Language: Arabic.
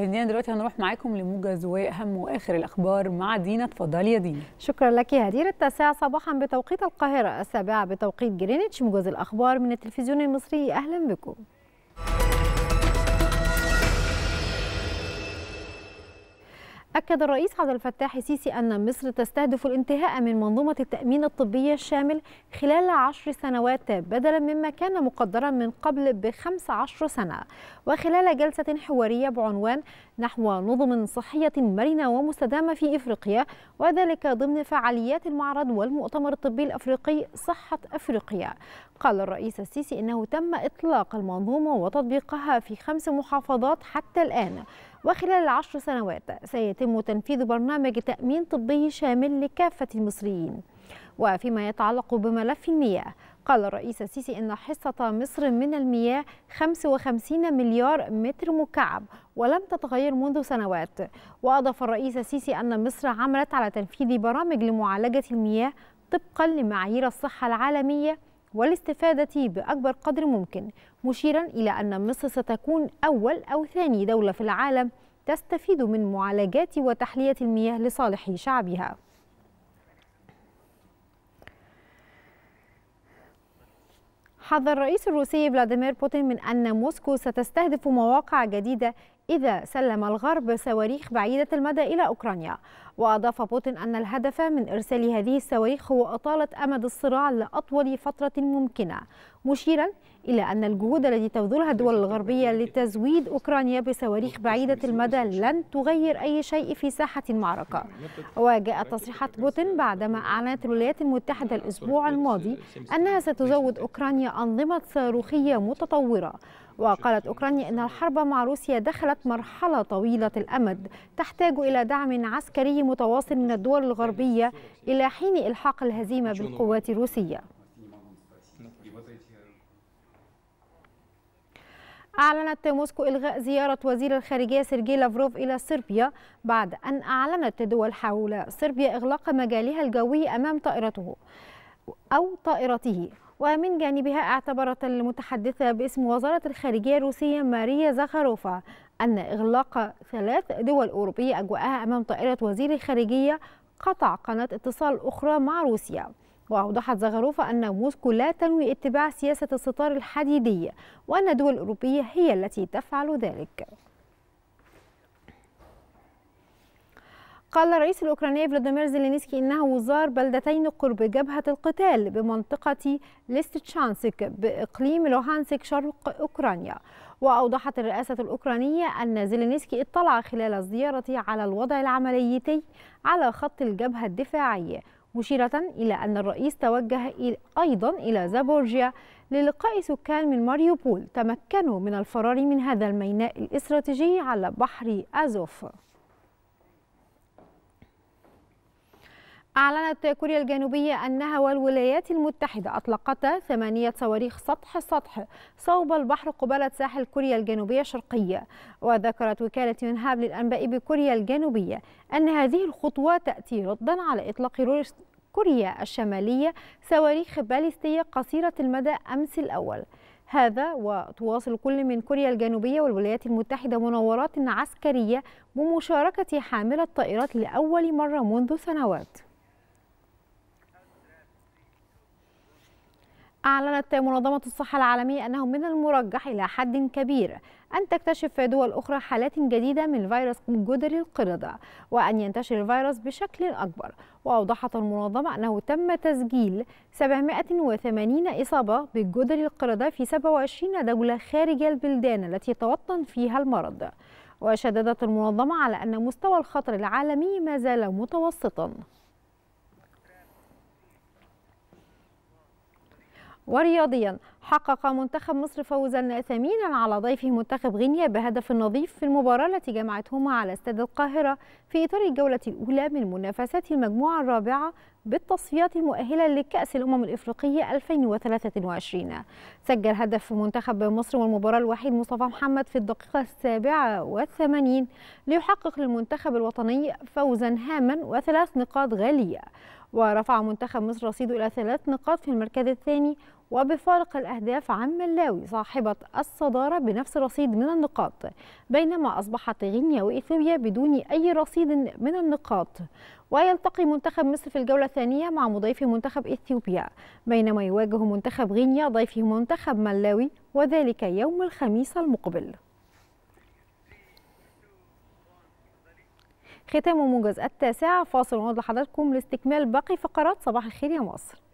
خلينا دلوقتي هنروح معاكم لموجز واهم واخر الاخبار مع دينا اتفضلي يا دينا شكرا لك يا هدير التاسعة صباحا بتوقيت القاهرة السابعة بتوقيت جرينتش موجز الاخبار من التلفزيون المصري اهلا بكم أكد الرئيس عبد الفتاح السيسي أن مصر تستهدف الانتهاء من منظومة التأمين الطبي الشامل خلال عشر سنوات بدلا مما كان مقدرا من قبل بخمس عشر سنة وخلال جلسة حوارية بعنوان نحو نظم صحية مرنة ومستدامة في إفريقيا وذلك ضمن فعاليات المعرض والمؤتمر الطبي الأفريقي صحة أفريقيا قال الرئيس السيسي إنه تم إطلاق المنظومة وتطبيقها في خمس محافظات حتى الآن وخلال العشر سنوات سيتم تنفيذ برنامج تأمين طبي شامل لكافة المصريين وفيما يتعلق بملف المياه قال الرئيس السيسي إن حصة مصر من المياه 55 مليار متر مكعب ولم تتغير منذ سنوات وأضاف الرئيس السيسي أن مصر عملت على تنفيذ برامج لمعالجة المياه طبقا لمعايير الصحة العالمية والاستفادة بأكبر قدر ممكن مشيرا إلى أن مصر ستكون أول أو ثاني دولة في العالم تستفيد من معالجات وتحلية المياه لصالح شعبها حذر الرئيس الروسي فلاديمير بوتين من أن موسكو ستستهدف مواقع جديدة إذا سلم الغرب صواريخ بعيدة المدى إلى أوكرانيا وأضاف بوتين أن الهدف من إرسال هذه الصواريخ هو إطالة أمد الصراع لأطول فترة ممكنة مشيرا إلى أن الجهود التي تبذلها الدول الغربية لتزويد أوكرانيا بصواريخ بعيدة المدى لن تغير أي شيء في ساحة المعركة وجاءت تصريحات بوتين بعدما أعلنت الولايات المتحدة الأسبوع الماضي أنها ستزود أوكرانيا أنظمة صاروخية متطورة وقالت أوكرانيا أن الحرب مع روسيا دخلت مرحلة طويلة الأمد تحتاج إلى دعم عسكري متواصل من الدول الغربية إلى حين إلحاق الهزيمة بالقوات الروسية أعلنت موسكو إلغاء زيارة وزير الخارجية سيرجي لافروف إلى صربيا بعد أن أعلنت دول حول صربيا إغلاق مجالها الجوي أمام طائرته أو طائرته ومن جانبها اعتبرت المتحدثة باسم وزارة الخارجية الروسية ماريا زاخاروفا أن إغلاق ثلاث دول أوروبية أجواءها أمام طائرة وزير الخارجية قطع قناة اتصال أخرى مع روسيا وأوضحت زغروفة أن موسكو لا تنوي اتباع سياسة الستار الحديدي وأن الدول الأوروبية هي التي تفعل ذلك قال الرئيس الأوكراني فلاديمير زيلينسكي إنه زار بلدتين قرب جبهة القتال بمنطقة ليستشانسك بإقليم لوهانسك شرق أوكرانيا وأوضحت الرئاسة الأوكرانية أن زيلينسكي اطلع خلال الزيارة على الوضع العمليتي على خط الجبهة الدفاعية مشيرة إلى أن الرئيس توجه أيضا إلى زابورجيا للقاء سكان من ماريوبول تمكنوا من الفرار من هذا الميناء الاستراتيجي على بحر أزوف أعلنت كوريا الجنوبية أنها والولايات المتحدة أطلقتا ثمانية صواريخ سطح سطح صوب البحر قبالة ساحل كوريا الجنوبية الشرقية وذكرت وكالة ينهاب للأنباء بكوريا الجنوبية أن هذه الخطوة تأتي ردا على إطلاق كوريا الشمالية صواريخ باليستية قصيرة المدى أمس الأول هذا وتواصل كل من كوريا الجنوبية والولايات المتحدة مناورات عسكرية بمشاركة حاملة طائرات لأول مرة منذ سنوات أعلنت منظمة الصحة العالمية أنه من المرجح إلى حد كبير أن تكتشف دول أخرى حالات جديدة من فيروس جدري القردة وأن ينتشر الفيروس بشكل أكبر وأوضحت المنظمة أنه تم تسجيل 780 إصابة بجدري القردة في 27 دولة خارج البلدان التي توطن فيها المرض وشددت المنظمة على أن مستوى الخطر العالمي ما زال متوسطاً ورياضيا حقق منتخب مصر فوزا ثمينا على ضيفه منتخب غينيا بهدف نظيف في المباراة التي جمعتهما على استاد القاهرة في إطار الجولة الأولى من منافسات المجموعة الرابعة بالتصفيات المؤهلة لكأس الأمم الإفريقية 2023 سجل هدف منتخب مصر والمباراة الوحيد مصطفى محمد في الدقيقة السابعة والثمانين ليحقق للمنتخب الوطني فوزا هاما وثلاث نقاط غالية ورفع منتخب مصر رصيده إلى ثلاث نقاط في المركز الثاني وبفارق الأهداف عن ملاوي صاحبة الصدارة بنفس الرصيد من النقاط بينما أصبحت غينيا وإثيوبيا بدون أي رصيد من النقاط ويلتقي منتخب مصر في الجولة الثانية مع مضيف منتخب إثيوبيا بينما يواجه منتخب غينيا ضيفه منتخب ملاوي وذلك يوم الخميس المقبل ختام موجز التاسعة فاصل ونود لحضراتكم لاستكمال باقي فقرات صباح الخير يا مصر